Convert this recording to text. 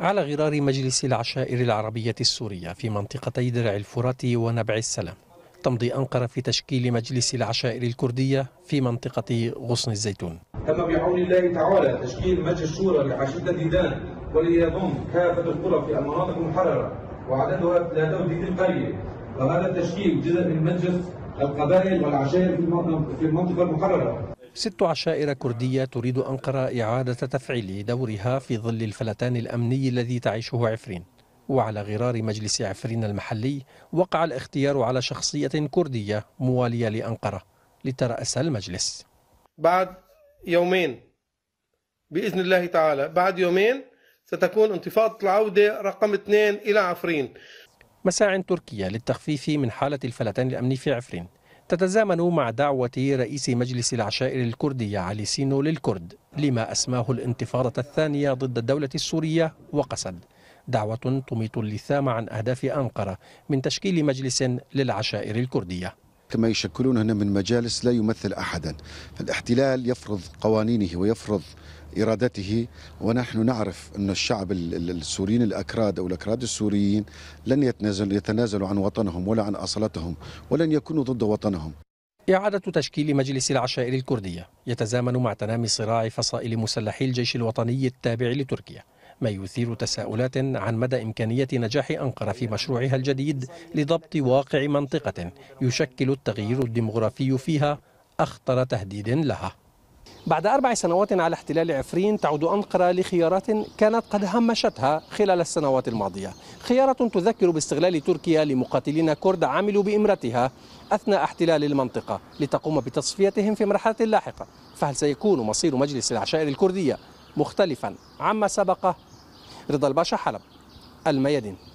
على غرار مجلس العشائر العربية السورية في منطقتي درع الفرات ونبع السلام تمضي أنقرة في تشكيل مجلس العشائر الكردية في منطقة غصن الزيتون تم بعون الله تعالى تشكيل مجلس شورى لعشدة ديدان وليضم كافة القرى في المناطق المحررة وعددها 33 قرية وهذا التشكيل جزء من مجلس القبائل والعشائر في المنطقة المحررة ست عشائر كردية تريد أنقرة إعادة تفعيل دورها في ظل الفلتان الأمني الذي تعيشه عفرين وعلى غرار مجلس عفرين المحلي وقع الاختيار على شخصية كردية موالية لأنقرة لترأس المجلس بعد يومين بإذن الله تعالى بعد يومين ستكون انتفاضة العودة رقم اثنين إلى عفرين مساع تركيا للتخفيف من حالة الفلتان الأمني في عفرين تتزامن مع دعوة رئيس مجلس العشائر الكردية علي سينو للكرد لما أسماه الانتفاضة الثانية ضد الدولة السورية وقصد دعوة تميط اللثام عن أهداف أنقرة من تشكيل مجلس للعشائر الكردية كما يشكلون هنا من مجالس لا يمثل احدا فالاحتلال يفرض قوانينه ويفرض ارادته ونحن نعرف ان الشعب السوريين الاكراد او الاكراد السوريين لن يتنازلوا عن وطنهم ولا عن اصلتهم ولن يكونوا ضد وطنهم إعادة تشكيل مجلس العشائر الكردية يتزامن مع تنامي صراع فصائل مسلحي الجيش الوطني التابع لتركيا ما يثير تساؤلات عن مدى إمكانية نجاح أنقرة في مشروعها الجديد لضبط واقع منطقة يشكل التغيير الديمغرافي فيها أخطر تهديد لها بعد أربع سنوات على احتلال عفرين تعود أنقرة لخيارات كانت قد همشتها خلال السنوات الماضية خيارات تذكر باستغلال تركيا لمقاتلين كرد عملوا بإمرتها أثناء احتلال المنطقة لتقوم بتصفيتهم في مرحلة لاحقة فهل سيكون مصير مجلس العشائر الكردية مختلفا عما سبقه رضا الباشا حلب الميادين